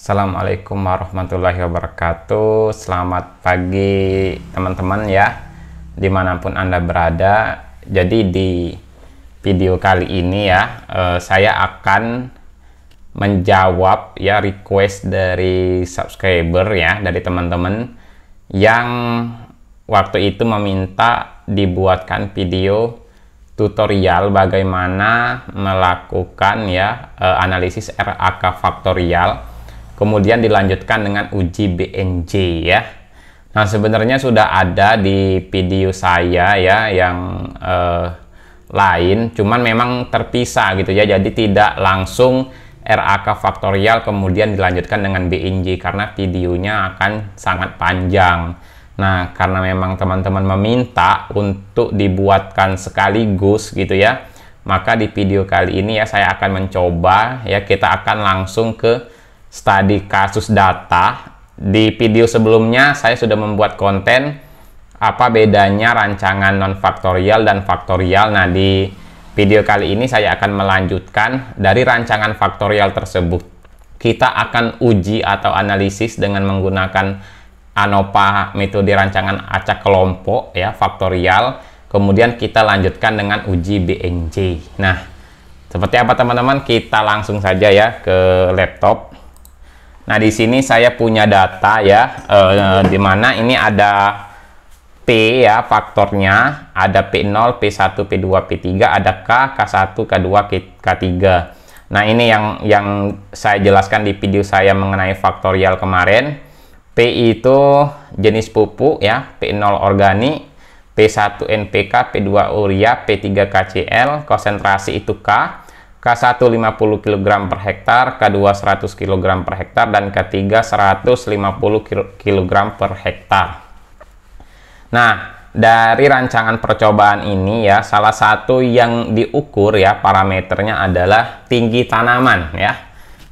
Assalamualaikum warahmatullahi wabarakatuh Selamat pagi teman-teman ya Dimanapun Anda berada Jadi di video kali ini ya eh, Saya akan menjawab ya request dari subscriber ya Dari teman-teman Yang waktu itu meminta dibuatkan video tutorial bagaimana melakukan ya eh, analisis RAK faktorial kemudian dilanjutkan dengan uji BNJ ya. Nah sebenarnya sudah ada di video saya ya yang eh, lain, cuman memang terpisah gitu ya, jadi tidak langsung RAK faktorial kemudian dilanjutkan dengan BNJ karena videonya akan sangat panjang. Nah karena memang teman-teman meminta untuk dibuatkan sekaligus gitu ya, maka di video kali ini ya saya akan mencoba ya kita akan langsung ke studi kasus data. Di video sebelumnya saya sudah membuat konten apa bedanya rancangan non-faktorial dan faktorial. Nah, di video kali ini saya akan melanjutkan dari rancangan faktorial tersebut. Kita akan uji atau analisis dengan menggunakan ANOVA metode rancangan acak kelompok ya faktorial. Kemudian kita lanjutkan dengan uji BNJ. Nah, seperti apa teman-teman? Kita langsung saja ya ke laptop Nah, di sini saya punya data ya, eh, eh, di mana ini ada P ya faktornya, ada P0, P1, P2, P3, ada K, K1, K2, K3. Nah, ini yang yang saya jelaskan di video saya mengenai faktorial kemarin. P itu jenis pupuk ya, P0 organik, P1 NPK, P2 urea, P3 KCl, konsentrasi itu K, K1 50 kg per hektar, K2 100 kg per hektar, dan K3 150 kg per hektar. Nah, dari rancangan percobaan ini ya, salah satu yang diukur ya parameternya adalah tinggi tanaman ya.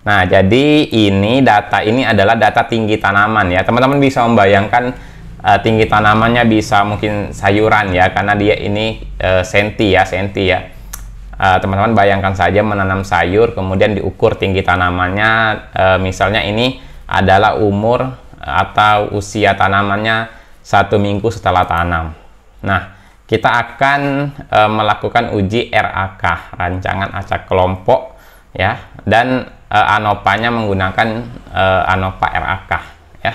Nah, jadi ini data ini adalah data tinggi tanaman ya. Teman-teman bisa membayangkan uh, tinggi tanamannya bisa mungkin sayuran ya, karena dia ini uh, senti ya, senti ya. Eh, teman-teman bayangkan saja menanam sayur kemudian diukur tinggi tanamannya uh, misalnya ini adalah umur eh, atau usia tanamannya satu minggu setelah tanam nah kita akan e, melakukan uji RAK rancangan acak kelompok ya dan e, anopanya menggunakan e, anopa RAK ya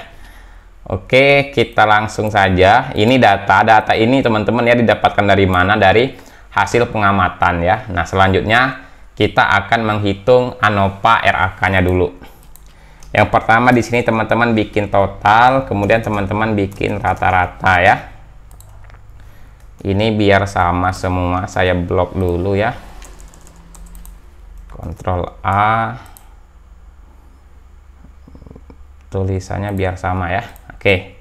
Oke kita langsung saja ini data-data ini teman-teman ya didapatkan dari mana dari hasil pengamatan ya. Nah, selanjutnya kita akan menghitung ANOVA RAK-nya dulu. Yang pertama di sini teman-teman bikin total, kemudian teman-teman bikin rata-rata ya. Ini biar sama semua, saya blok dulu ya. Ctrl A. Tulisannya biar sama ya. Oke.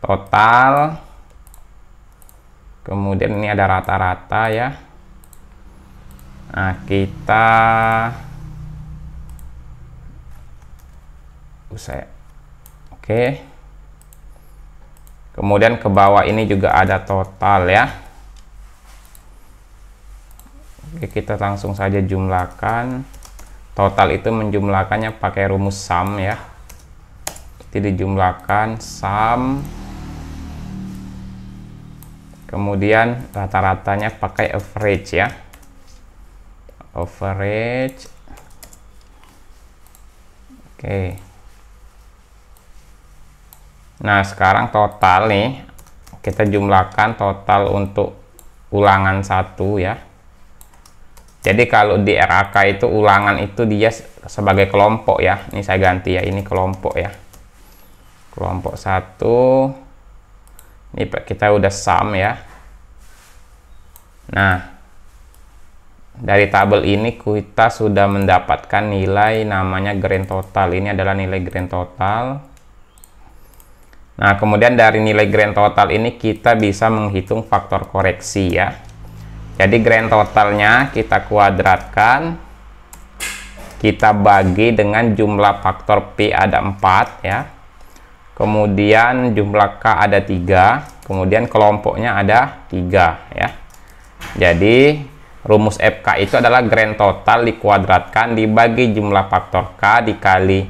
Total kemudian ini ada rata-rata ya nah kita usai oke kemudian ke bawah ini juga ada total ya oke kita langsung saja jumlahkan total itu menjumlahkannya pakai rumus sum ya jadi dijumlahkan sum kemudian rata-ratanya pakai average ya average oke nah sekarang total nih kita jumlahkan total untuk ulangan satu ya jadi kalau di RAK itu ulangan itu dia sebagai kelompok ya ini saya ganti ya ini kelompok ya kelompok satu ini kita udah sum ya nah dari tabel ini kita sudah mendapatkan nilai namanya grand total ini adalah nilai grand total nah kemudian dari nilai grand total ini kita bisa menghitung faktor koreksi ya jadi grand totalnya kita kuadratkan kita bagi dengan jumlah faktor P ada 4 ya kemudian jumlah K ada tiga kemudian kelompoknya ada tiga ya jadi rumus FK itu adalah grand total dikuadratkan dibagi jumlah faktor K dikali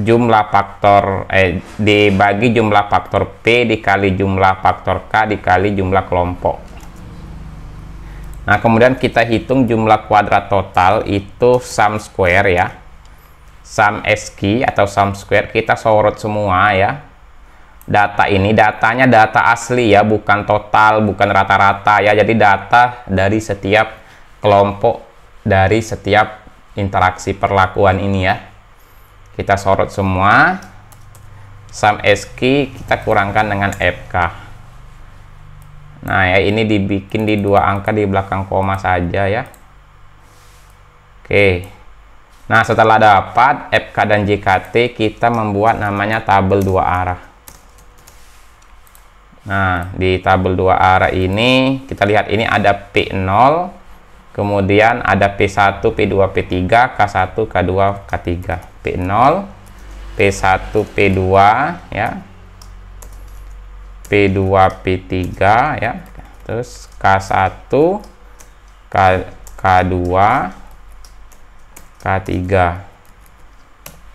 jumlah faktor eh, dibagi jumlah faktor P dikali jumlah faktor K dikali jumlah kelompok nah kemudian kita hitung jumlah kuadrat total itu sum square ya sum SQ atau sum square kita sorot semua ya data ini datanya data asli ya bukan total bukan rata-rata ya jadi data dari setiap kelompok dari setiap interaksi perlakuan ini ya kita sorot semua sum SQ kita kurangkan dengan FK nah ya ini dibikin di dua angka di belakang koma saja ya oke okay. Nah, setelah dapat FK dan JKT, kita membuat namanya tabel dua arah. Nah, di tabel dua arah ini, kita lihat ini ada P0, kemudian ada P1, P2, P3, K1, K2, K3. P0, P1, P2, ya. P2, P3, ya. Terus K1, K, K2, K3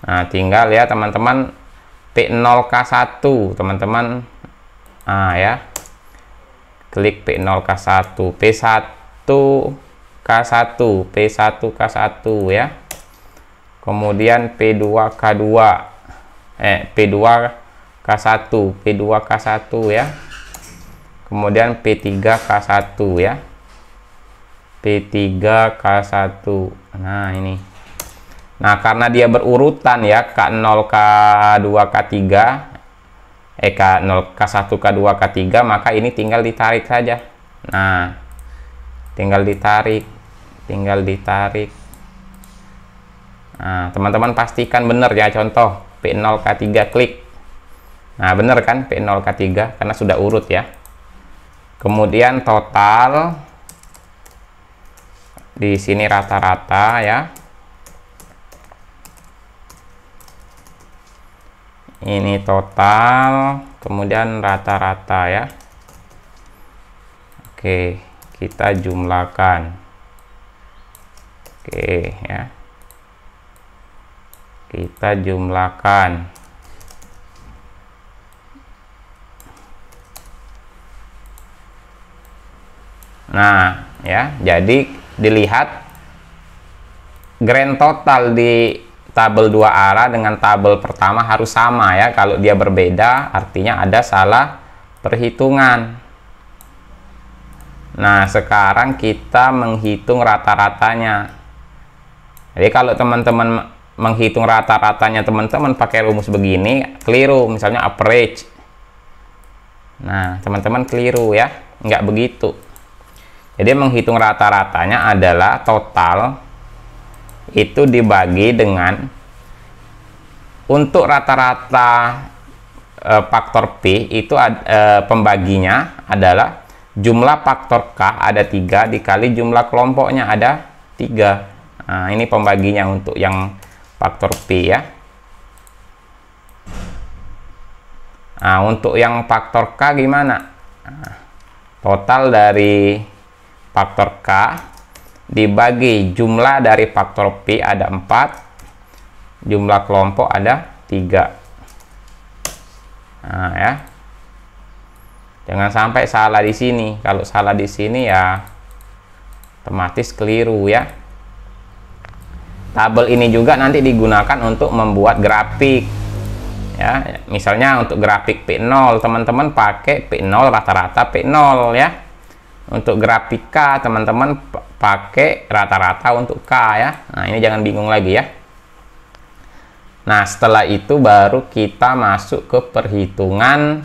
nah tinggal ya teman-teman P0K1 teman-teman nah ya klik P0K1 P1 K1 P1 K1 ya kemudian P2 K2 eh P2 K1 P2 K1 ya kemudian P3 K1 ya P3 K1 nah ini Nah, karena dia berurutan ya, K0, K2, K3, eh K0, K1, K2, K3, maka ini tinggal ditarik saja. Nah, tinggal ditarik, tinggal ditarik. Nah, teman-teman pastikan benar ya contoh P0, K3 klik. Nah, benar kan P0, K3 karena sudah urut ya. Kemudian total di sini rata-rata ya ini total kemudian rata-rata ya oke kita jumlahkan oke ya kita jumlahkan nah ya jadi dilihat grand total di tabel dua arah dengan tabel pertama harus sama ya. Kalau dia berbeda, artinya ada salah perhitungan. Nah, sekarang kita menghitung rata-ratanya. Jadi kalau teman-teman menghitung rata-ratanya teman-teman pakai rumus begini, keliru. Misalnya average. Nah, teman-teman keliru ya. Nggak begitu. Jadi menghitung rata-ratanya adalah total itu dibagi dengan untuk rata-rata e, faktor P itu ad, e, pembaginya adalah jumlah faktor K ada tiga dikali jumlah kelompoknya ada tiga nah, ini pembaginya untuk yang faktor P ya nah, untuk yang faktor K gimana nah, total dari faktor K dibagi jumlah dari faktor P ada 4 jumlah kelompok ada 3 nah ya jangan sampai salah di sini kalau salah di sini ya otomatis keliru ya tabel ini juga nanti digunakan untuk membuat grafik ya misalnya untuk grafik P0 teman-teman pakai P0 rata-rata P0 ya untuk grafik K teman-teman pakai rata-rata untuk K ya nah ini jangan bingung lagi ya nah setelah itu baru kita masuk ke perhitungan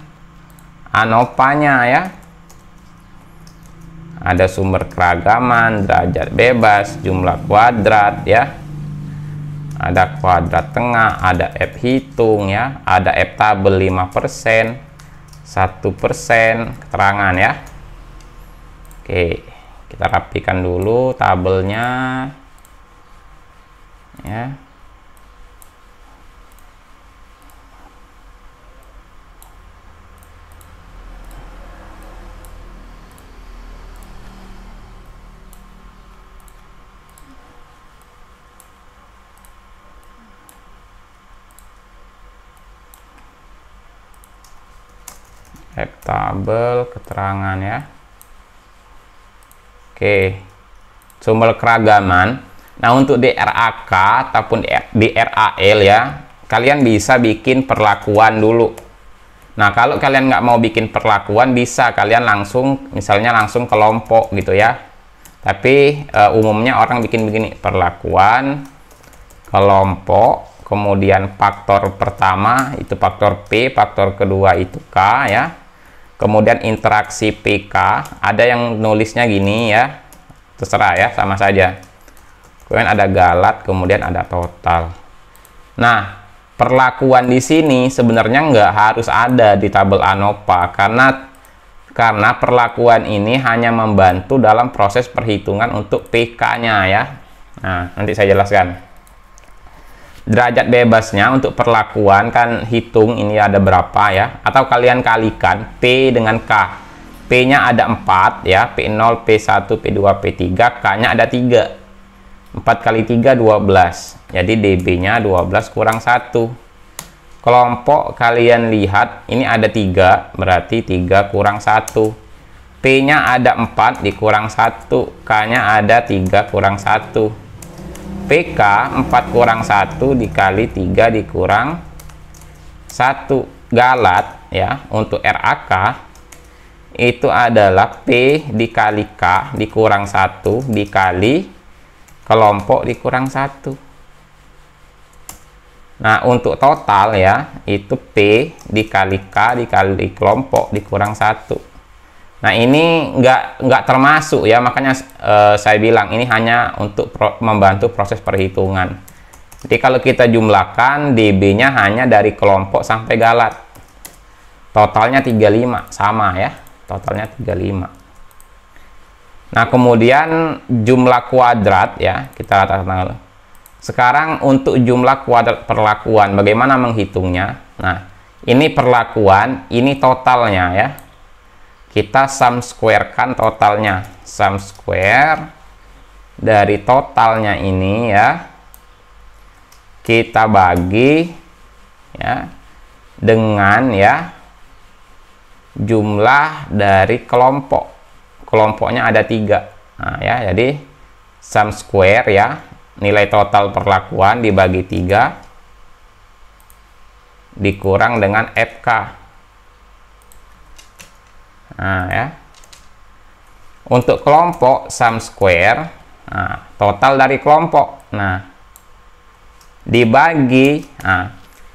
anopanya ya ada sumber keragaman derajat bebas jumlah kuadrat ya ada kuadrat tengah ada F hitung ya ada F tabel 5% 1% keterangan ya Oke, kita rapikan dulu tabelnya. Ya. tabel keterangan ya Oke. Sumber keragaman. Nah, untuk DRAK ataupun DRAL ya, kalian bisa bikin perlakuan dulu. Nah, kalau kalian nggak mau bikin perlakuan, bisa kalian langsung, misalnya langsung kelompok gitu ya. Tapi e, umumnya orang bikin begini, perlakuan, kelompok, kemudian faktor pertama itu faktor P, faktor kedua itu K ya kemudian interaksi PK ada yang nulisnya gini ya terserah ya sama saja kemudian ada galat kemudian ada total nah perlakuan di sini sebenarnya nggak harus ada di tabel ANOVA karena karena perlakuan ini hanya membantu dalam proses perhitungan untuk PK-nya ya nah nanti saya jelaskan derajat bebasnya untuk perlakuan kan hitung ini ada berapa ya atau kalian kalikan P dengan K ya, P nya ada 4 ya P0, P1, P2, P3 K nya ada 3 4 kali 3 12 jadi DB nya 12 kurang 1 kelompok kalian lihat ini ada 3 berarti 3 kurang 1 P nya ada 4 dikurang 1 K nya ada 3 kurang 1 PK 4 kurang 1 dikali 3 dikurang 1 galat ya untuk RAK itu adalah P dikali K dikurang 1 dikali kelompok dikurang 1 nah untuk total ya itu P dikali K dikali kelompok dikurang 1 Nah ini nggak nggak termasuk ya makanya eh, saya bilang ini hanya untuk pro, membantu proses perhitungan. Jadi kalau kita jumlahkan DB-nya hanya dari kelompok sampai galat. Totalnya 35 sama ya. Totalnya 35. Nah kemudian jumlah kuadrat ya kita rata-rata Sekarang untuk jumlah kuadrat perlakuan bagaimana menghitungnya? Nah ini perlakuan ini totalnya ya kita sum square kan totalnya sum square dari totalnya ini ya kita bagi ya dengan ya jumlah dari kelompok kelompoknya ada tiga nah, ya jadi sum square ya nilai total perlakuan dibagi tiga dikurang dengan FK nah, ya untuk kelompok sum square nah, total dari kelompok nah dibagi nah,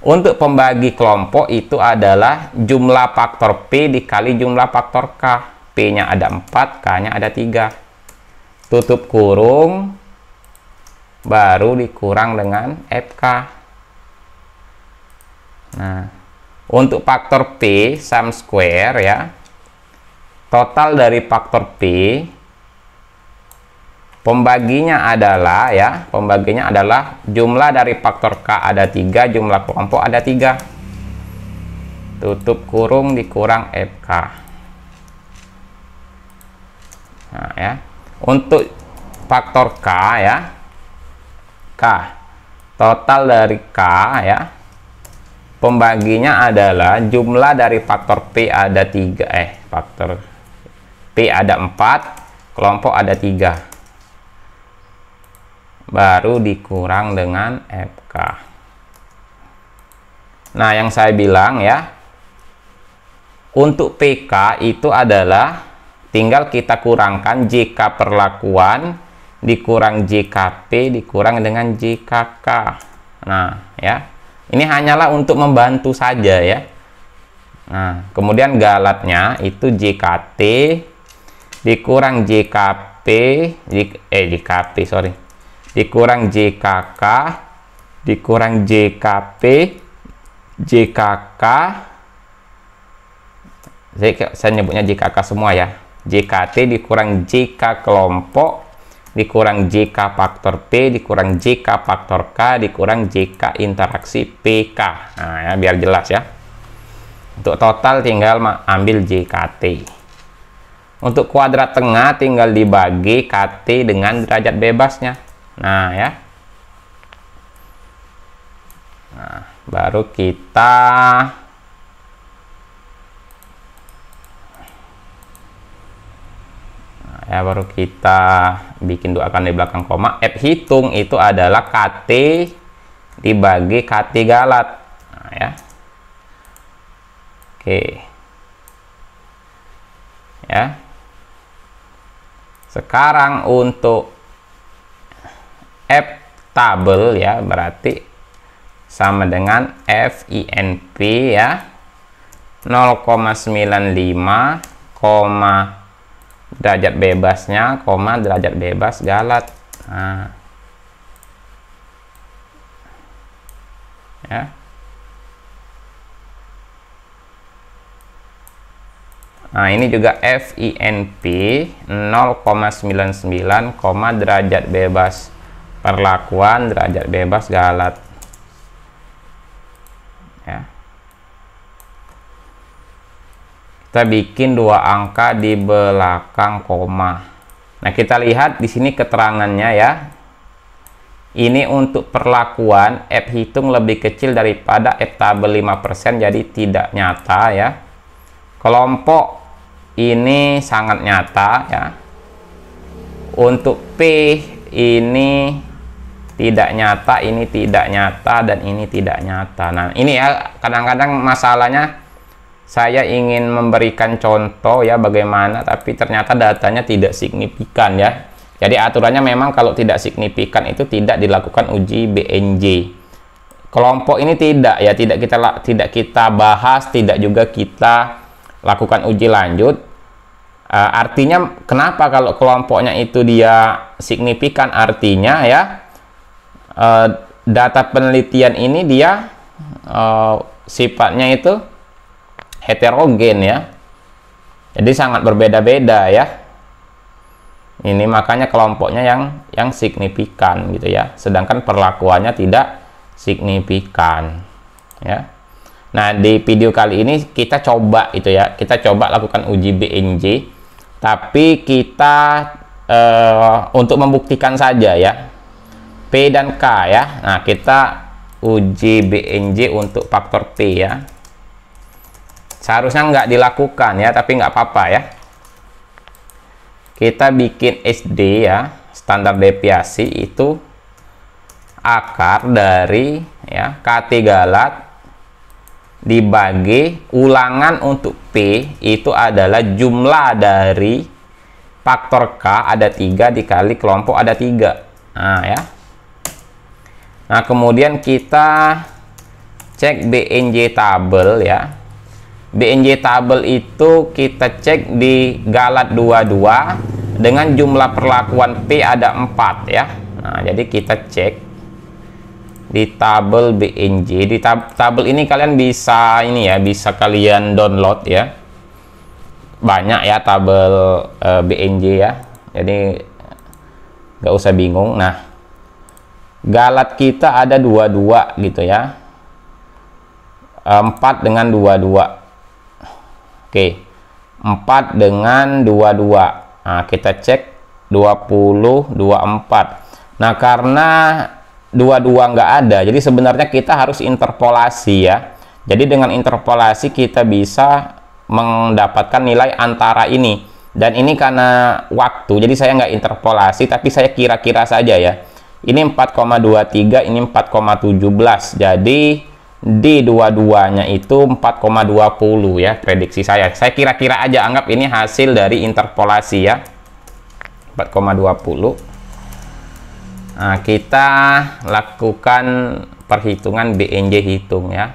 untuk pembagi kelompok itu adalah jumlah faktor P dikali jumlah faktor K P nya ada 4 K nya ada 3 tutup kurung baru dikurang dengan FK nah untuk faktor P sum square ya total dari faktor P pembaginya adalah ya pembaginya adalah jumlah dari faktor K ada tiga jumlah kelompok ada tiga tutup kurung dikurang FK nah ya untuk faktor K ya K total dari K ya pembaginya adalah jumlah dari faktor P ada tiga eh faktor P ada 4 kelompok ada 3 baru dikurang dengan FK nah yang saya bilang ya untuk PK itu adalah tinggal kita kurangkan JK perlakuan dikurang JKP dikurang dengan JKK nah ya ini hanyalah untuk membantu saja ya nah kemudian galatnya itu JKT dikurang JKP eh JKP sorry dikurang JKK dikurang JKP JKK saya, saya nyebutnya JKK semua ya JKT dikurang JK kelompok dikurang JK faktor P dikurang JK faktor K dikurang JK interaksi PK nah ya biar jelas ya untuk total tinggal ambil JKT untuk kuadrat tengah tinggal dibagi KT dengan derajat bebasnya. Nah, ya. Nah, baru kita nah, ya baru kita bikin doakan di belakang koma F hitung itu adalah KT dibagi KT galat nah, ya oke ya sekarang untuk F tabel ya, berarti sama dengan FINP ya. 0,95, derajat bebasnya, koma derajat bebas galat. Nah. Ya. Nah, ini juga FINP 0,99, derajat bebas. Perlakuan derajat bebas galat. Ya. Kita bikin dua angka di belakang koma. Nah, kita lihat di sini keterangannya ya. Ini untuk perlakuan F hitung lebih kecil daripada F tabel 5% jadi tidak nyata ya kelompok ini sangat nyata ya untuk P ini tidak nyata ini tidak nyata dan ini tidak nyata nah ini ya kadang-kadang masalahnya saya ingin memberikan contoh ya bagaimana tapi ternyata datanya tidak signifikan ya jadi aturannya memang kalau tidak signifikan itu tidak dilakukan uji BNJ kelompok ini tidak ya tidak kita tidak kita bahas tidak juga kita lakukan uji lanjut uh, artinya kenapa kalau kelompoknya itu dia signifikan artinya ya uh, data penelitian ini dia uh, sifatnya itu heterogen ya jadi sangat berbeda-beda ya ini makanya kelompoknya yang yang signifikan gitu ya sedangkan perlakuannya tidak signifikan ya Nah, di video kali ini kita coba itu ya, kita coba lakukan uji BNJ, tapi kita uh, untuk membuktikan saja ya, P dan K ya. Nah, kita uji BNJ untuk faktor P ya. Seharusnya nggak dilakukan ya, tapi nggak apa-apa ya. Kita bikin SD ya, standar deviasi itu akar dari ya K3 dibagi ulangan untuk P itu adalah jumlah dari faktor K ada tiga dikali kelompok ada tiga. nah ya nah kemudian kita cek BNJ tabel ya BNJ tabel itu kita cek di galat 22 dengan jumlah perlakuan P ada 4 ya nah jadi kita cek di tabel BNJ di tab tabel ini kalian bisa ini ya bisa kalian download ya banyak ya tabel uh, eh, BNJ ya jadi nggak usah bingung nah galat kita ada dua dua gitu ya empat dengan dua dua oke empat dengan dua dua nah, kita cek 20 24 nah karena dua-dua nggak ada. Jadi sebenarnya kita harus interpolasi ya. Jadi dengan interpolasi kita bisa mendapatkan nilai antara ini. Dan ini karena waktu, jadi saya nggak interpolasi, tapi saya kira-kira saja ya. Ini 4,23, ini 4,17. Jadi di dua-duanya itu 4,20 ya prediksi saya. Saya kira-kira aja anggap ini hasil dari interpolasi ya. 4,20. Nah, kita lakukan perhitungan BNJ hitung ya.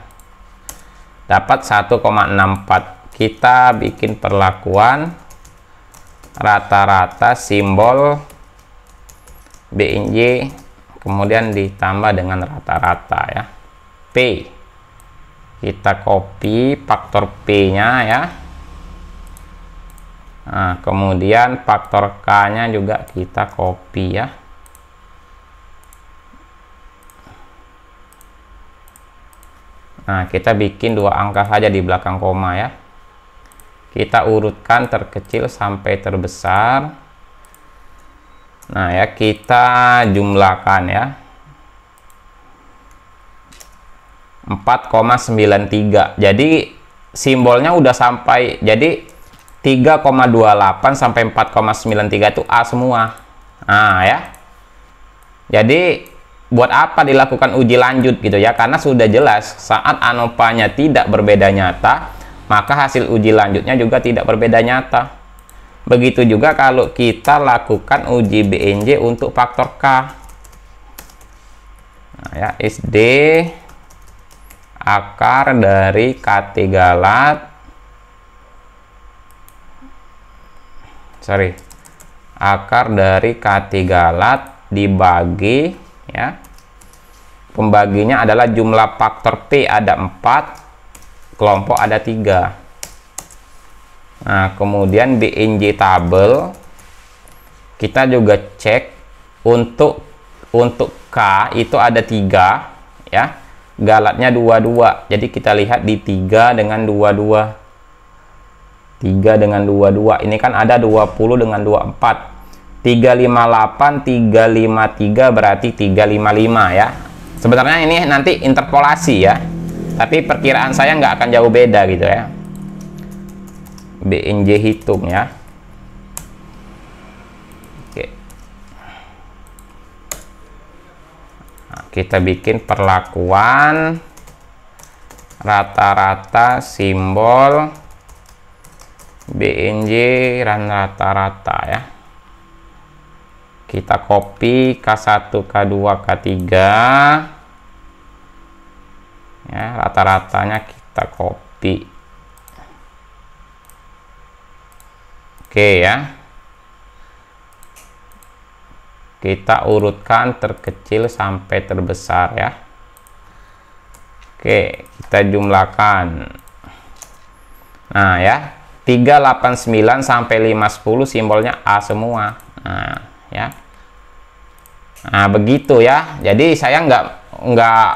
Dapat 1,64. Kita bikin perlakuan rata-rata simbol BNJ kemudian ditambah dengan rata-rata ya. P. Kita copy faktor P-nya ya. Nah, kemudian faktor K-nya juga kita copy ya. Nah, kita bikin dua angka saja di belakang koma ya. Kita urutkan terkecil sampai terbesar. Nah, ya kita jumlahkan ya. 4,93. Jadi simbolnya udah sampai jadi 3,28 sampai 4,93 itu A semua. Nah, ya. Jadi buat apa dilakukan uji lanjut gitu ya karena sudah jelas saat anopanya tidak berbeda nyata maka hasil uji lanjutnya juga tidak berbeda nyata begitu juga kalau kita lakukan uji BNJ untuk faktor K nah, ya SD akar dari k galat sorry akar dari k galat dibagi ya pembaginya adalah jumlah faktor P ada 4 kelompok ada 3 nah kemudian BNJ tabel kita juga cek untuk untuk K itu ada 3 ya galatnya 22 jadi kita lihat di 3 dengan 22 3 dengan 22 ini kan ada 20 dengan 24 358 353 berarti 355 ya sebenarnya ini nanti interpolasi ya tapi perkiraan saya nggak akan jauh beda gitu ya BNJ hitung ya oke nah, kita bikin perlakuan rata-rata simbol BNJ rata-rata ya kita copy K1, K2, K3 ya rata-ratanya kita copy oke ya kita urutkan terkecil sampai terbesar ya oke kita jumlahkan nah ya 389 sampai 510 simbolnya A semua nah ya Nah, begitu ya. Jadi saya nggak nggak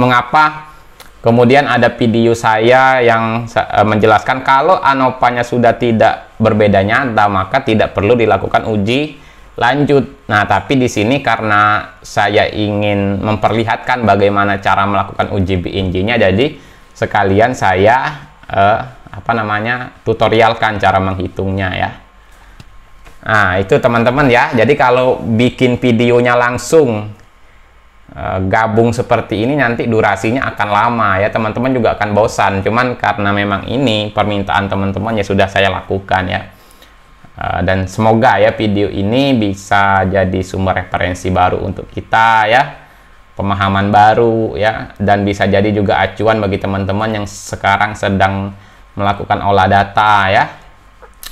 mengapa kemudian ada video saya yang eh, menjelaskan kalau anopanya sudah tidak berbeda nyata maka tidak perlu dilakukan uji lanjut. Nah, tapi di sini karena saya ingin memperlihatkan bagaimana cara melakukan uji BNJ-nya jadi sekalian saya eh, apa namanya tutorialkan cara menghitungnya ya. Nah, itu teman-teman ya. Jadi kalau bikin videonya langsung eh, gabung seperti ini nanti durasinya akan lama ya. Teman-teman juga akan bosan. Cuman karena memang ini permintaan teman-teman ya sudah saya lakukan ya. Eh, dan semoga ya video ini bisa jadi sumber referensi baru untuk kita ya. Pemahaman baru ya dan bisa jadi juga acuan bagi teman-teman yang sekarang sedang melakukan olah data ya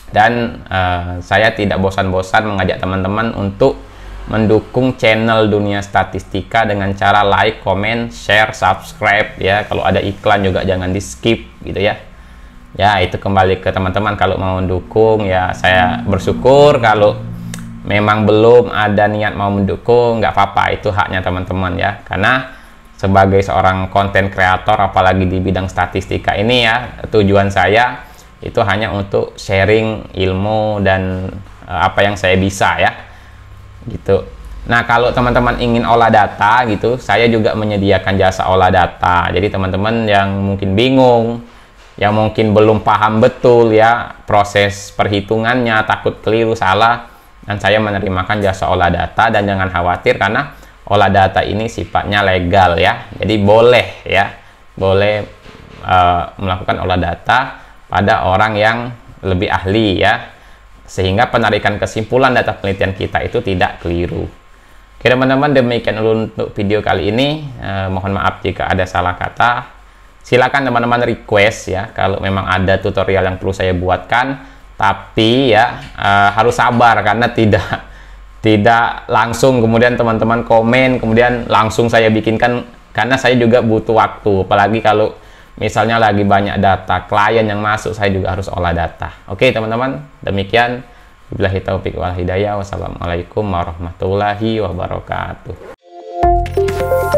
dan uh, saya tidak bosan-bosan mengajak teman-teman untuk mendukung channel Dunia Statistika dengan cara like, comment, share, subscribe ya. Kalau ada iklan juga jangan di skip gitu ya. Ya itu kembali ke teman-teman kalau mau mendukung ya saya bersyukur kalau memang belum ada niat mau mendukung nggak apa-apa itu haknya teman-teman ya karena sebagai seorang konten kreator apalagi di bidang statistika ini ya tujuan saya itu hanya untuk sharing ilmu dan uh, apa yang saya bisa ya gitu nah kalau teman-teman ingin olah data gitu saya juga menyediakan jasa olah data jadi teman-teman yang mungkin bingung yang mungkin belum paham betul ya proses perhitungannya takut keliru salah dan saya menerimakan jasa olah data dan jangan khawatir karena olah data ini sifatnya legal ya jadi boleh ya boleh uh, melakukan olah data pada orang yang lebih ahli ya sehingga penarikan kesimpulan data penelitian kita itu tidak keliru oke teman-teman demikian dulu untuk video kali ini eh, mohon maaf jika ada salah kata silakan teman-teman request ya kalau memang ada tutorial yang perlu saya buatkan tapi ya eh, harus sabar karena tidak tidak langsung kemudian teman-teman komen kemudian langsung saya bikinkan karena saya juga butuh waktu apalagi kalau Misalnya lagi banyak data klien yang masuk, saya juga harus olah data. Oke teman-teman, demikian. Bila taufik wal hidayah. Wassalamualaikum warahmatullahi wabarakatuh.